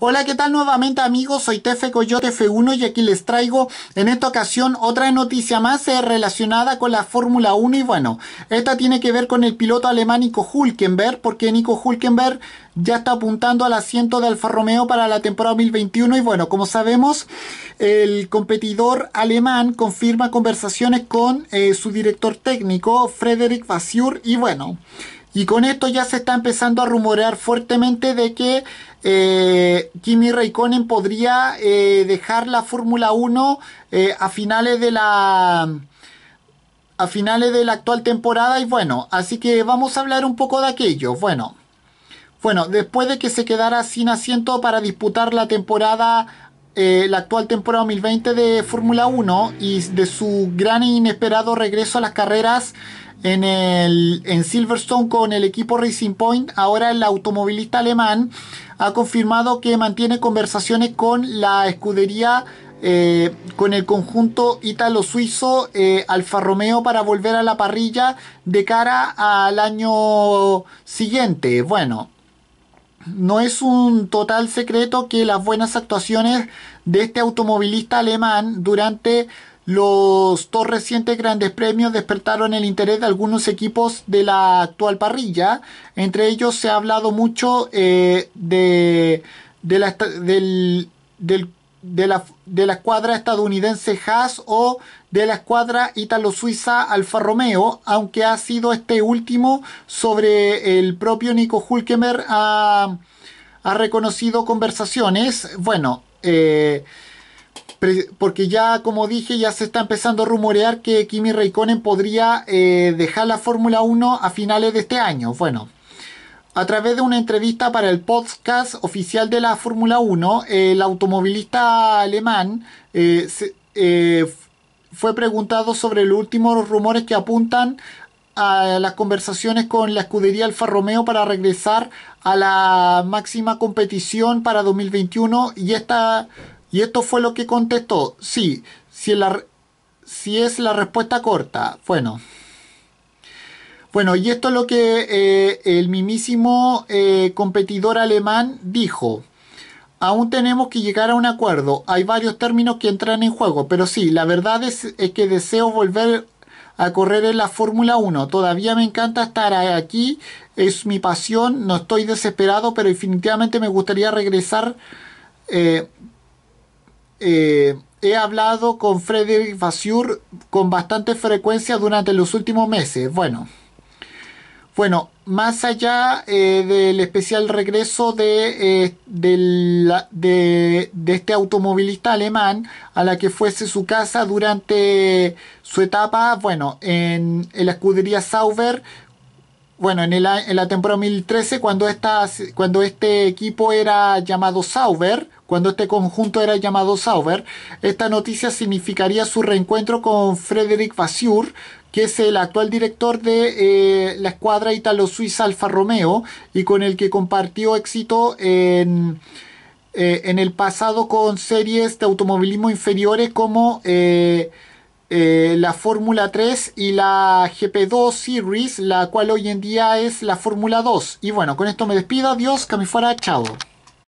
Hola, ¿qué tal nuevamente amigos? Soy Tefe Coyote F1 y aquí les traigo en esta ocasión otra noticia más eh, relacionada con la Fórmula 1 y bueno, esta tiene que ver con el piloto alemán Nico Hulkenberg porque Nico Hulkenberg ya está apuntando al asiento de Alfa Romeo para la temporada 2021 y bueno, como sabemos, el competidor alemán confirma conversaciones con eh, su director técnico Frederick Vasseur y bueno... Y con esto ya se está empezando a rumorear fuertemente de que eh, Kimi Raikkonen podría eh, dejar la Fórmula 1 eh, a finales de la a finales de la actual temporada y bueno, así que vamos a hablar un poco de aquello. Bueno, bueno, después de que se quedara sin asiento para disputar la temporada la actual temporada 2020 de Fórmula 1 y de su gran e inesperado regreso a las carreras en, el, en Silverstone con el equipo Racing Point. Ahora el automovilista alemán ha confirmado que mantiene conversaciones con la escudería eh, con el conjunto italo suizo eh, Alfa Romeo para volver a la parrilla de cara al año siguiente. Bueno, no es un total secreto que las buenas actuaciones de este automovilista alemán durante los dos recientes grandes premios despertaron el interés de algunos equipos de la actual parrilla. Entre ellos se ha hablado mucho eh, de, de, la, escuadra estadounidense Haas o de la escuadra italo-suiza Alfa Romeo, aunque ha sido este último sobre el propio Nico Hulkemer ha, reconocido conversaciones. Bueno, eh, porque ya, como dije, ya se está empezando a rumorear que Kimi Raikkonen podría eh, dejar la Fórmula 1 a finales de este año. Bueno, a través de una entrevista para el podcast oficial de la Fórmula 1, el automovilista alemán eh, eh, fue preguntado sobre los últimos rumores que apuntan a las conversaciones con la escudería Alfa Romeo para regresar a la máxima competición para 2021 y esta y esto fue lo que contestó. Sí, si, si es la respuesta corta. Bueno. Bueno, y esto es lo que eh, el mismísimo eh, competidor alemán dijo. Aún tenemos que llegar a un acuerdo. Hay varios términos que entran en juego, pero sí, la verdad es, que deseo volver a correr en la Fórmula 1. Todavía me encanta estar aquí, es mi pasión, no estoy desesperado, pero definitivamente me gustaría regresar. Eh, eh, he hablado con Frederick Vasseur con bastante frecuencia durante los últimos meses. Bueno, bueno más allá eh, del especial regreso eh, de, de, este automovilista alemán a la que fuese su casa durante su etapa, bueno, en, en la escudería Sauber bueno, en, la temporada 2013, cuando, esta, cuando este equipo era llamado Sauber, cuando este conjunto era llamado Sauber, esta noticia significaría su reencuentro con Frederick Vasseur, que es el actual director de eh, la escuadra italo-suiza Alfa Romeo y con el que compartió éxito en, eh, el pasado con series de automovilismo inferiores como... Eh, eh, la Fórmula 3 y la GP2 Series, la cual hoy en día es la Fórmula 2. Y bueno, con esto me despido, adiós, que me fuera, chao.